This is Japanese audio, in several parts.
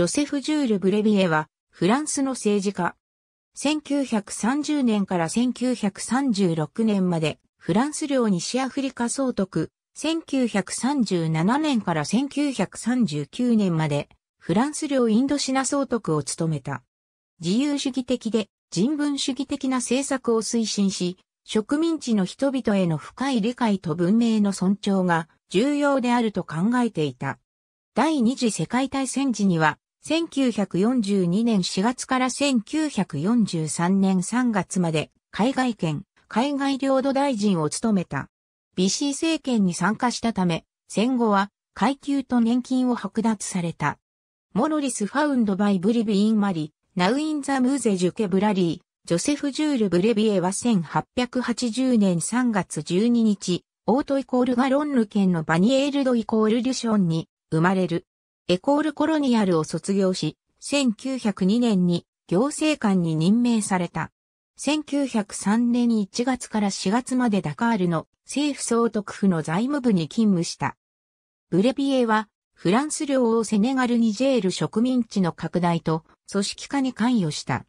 ジョセフ・ジュール・ブレビエは、フランスの政治家。1930年から1936年まで、フランス領西アフリカ総督、1937年から1939年まで、フランス領インドシナ総督を務めた。自由主義的で人文主義的な政策を推進し、植民地の人々への深い理解と文明の尊重が重要であると考えていた。第二次世界大戦時には1942年4月から1943年3月まで海外圏、海外領土大臣を務めた。ビシー政権に参加したため、戦後は階級と年金を剥奪された。モロリス・ファウンド・バイ・ブリビイン・マリ、ナウイン・ザ・ムーゼ・ジュケ・ブラリー、ジョセフ・ジュール・ブレビエは1880年3月12日、オートイコールガロンヌ県のバニエールドイコールリュションに生まれる。エコールコロニアルを卒業し、1902年に行政官に任命された。1903年1月から4月までダカールの政府総督府の財務部に勤務した。ブレビエはフランス領をセネガルニジェール植民地の拡大と組織化に関与した。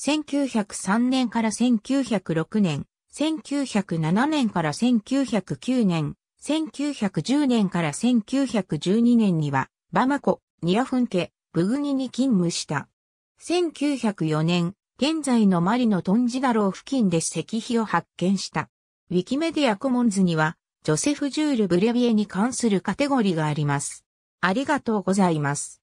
1903年から1906年、1907年から1909年、1910年から1912年にはバマコ、ニアフンケ、ブグニに勤務した。1904年、現在のマリのトンジダロー付近で石碑を発見した。ウィキメディアコモンズには、ジョセフ・ジュール・ブレビエに関するカテゴリーがあります。ありがとうございます。